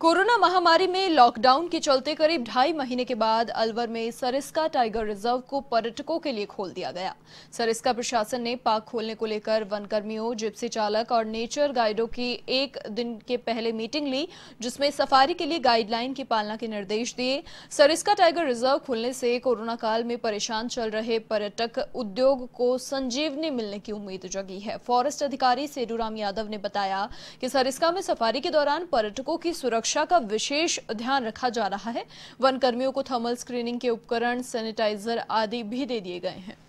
corona महामारी में lockdown के चलते करीब ढाई महीने के बाद अलवर में सरिस्का टाइगर रिजर्व को पर्यटकों के लिए खोल दिया गया सरिस्का प्रशासन ने पार्क खोलने को लेकर वनकर्मियों जिप्सी चालक और नेचर गाइडों की एक दिन के पहले मीटिंग ली जिसमें सफारी के लिए गाइडलाइन की पालना के निर्देश दिए सरिस्का टाइगर रिजर्व खोलने से कोरोना काल में परेशान चल रहे पर्यटक उद्योग को संजीवनी मिलने की उम्मीद जगी है फॉरेस्ट अधिकारी सेडूराम यादव ने बताया कि सरिस्का में सफारी के दौरान पर्यटकों की सुरक्षा सुरक्षा का विशेष ध्यान रखा जा रहा है वन कर्मियों को थर्मल स्क्रीनिंग के उपकरण सैनिटाइजर आदि भी दे दिए गए हैं